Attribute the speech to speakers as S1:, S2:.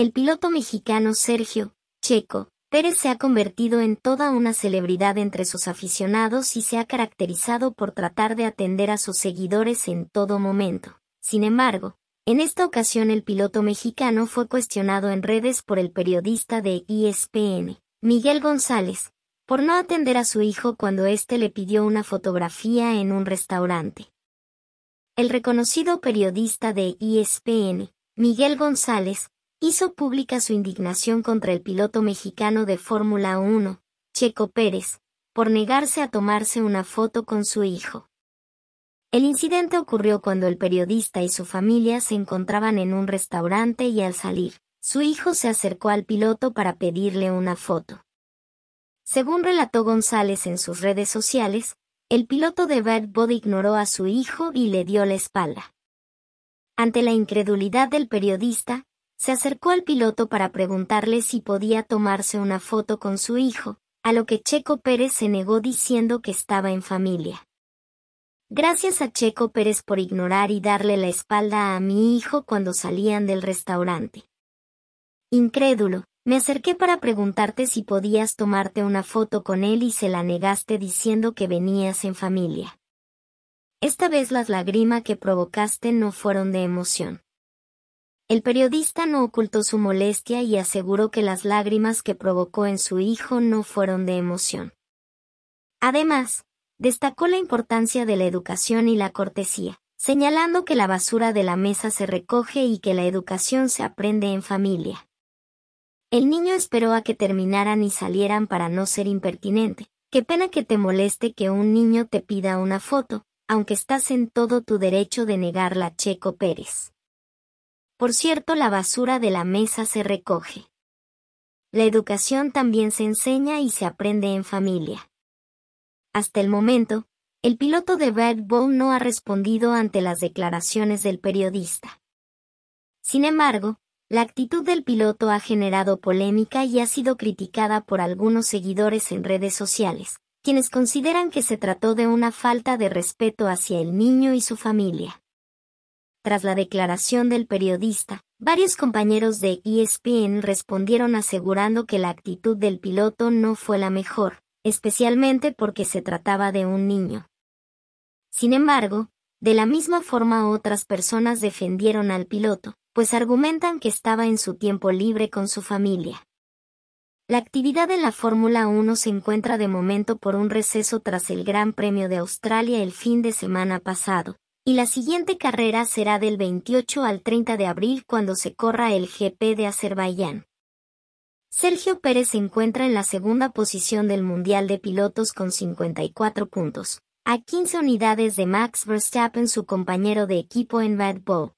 S1: El piloto mexicano Sergio Checo Pérez se ha convertido en toda una celebridad entre sus aficionados y se ha caracterizado por tratar de atender a sus seguidores en todo momento. Sin embargo, en esta ocasión el piloto mexicano fue cuestionado en redes por el periodista de ESPN, Miguel González, por no atender a su hijo cuando éste le pidió una fotografía en un restaurante. El reconocido periodista de ESPN, Miguel González, hizo pública su indignación contra el piloto mexicano de Fórmula 1, Checo Pérez, por negarse a tomarse una foto con su hijo. El incidente ocurrió cuando el periodista y su familia se encontraban en un restaurante y al salir, su hijo se acercó al piloto para pedirle una foto. Según relató González en sus redes sociales, el piloto de Bad Body ignoró a su hijo y le dio la espalda. Ante la incredulidad del periodista, se acercó al piloto para preguntarle si podía tomarse una foto con su hijo, a lo que Checo Pérez se negó diciendo que estaba en familia. Gracias a Checo Pérez por ignorar y darle la espalda a mi hijo cuando salían del restaurante. Incrédulo, me acerqué para preguntarte si podías tomarte una foto con él y se la negaste diciendo que venías en familia. Esta vez las lágrimas que provocaste no fueron de emoción. El periodista no ocultó su molestia y aseguró que las lágrimas que provocó en su hijo no fueron de emoción. Además, destacó la importancia de la educación y la cortesía, señalando que la basura de la mesa se recoge y que la educación se aprende en familia. El niño esperó a que terminaran y salieran para no ser impertinente. Qué pena que te moleste que un niño te pida una foto, aunque estás en todo tu derecho de negarla, Checo Pérez. Por cierto, la basura de la mesa se recoge. La educación también se enseña y se aprende en familia. Hasta el momento, el piloto de Red Bull no ha respondido ante las declaraciones del periodista. Sin embargo, la actitud del piloto ha generado polémica y ha sido criticada por algunos seguidores en redes sociales, quienes consideran que se trató de una falta de respeto hacia el niño y su familia. Tras la declaración del periodista, varios compañeros de ESPN respondieron asegurando que la actitud del piloto no fue la mejor, especialmente porque se trataba de un niño. Sin embargo, de la misma forma otras personas defendieron al piloto, pues argumentan que estaba en su tiempo libre con su familia. La actividad en la Fórmula 1 se encuentra de momento por un receso tras el Gran Premio de Australia el fin de semana pasado, y la siguiente carrera será del 28 al 30 de abril cuando se corra el GP de Azerbaiyán. Sergio Pérez se encuentra en la segunda posición del Mundial de Pilotos con 54 puntos, a 15 unidades de Max Verstappen su compañero de equipo en Red Bull.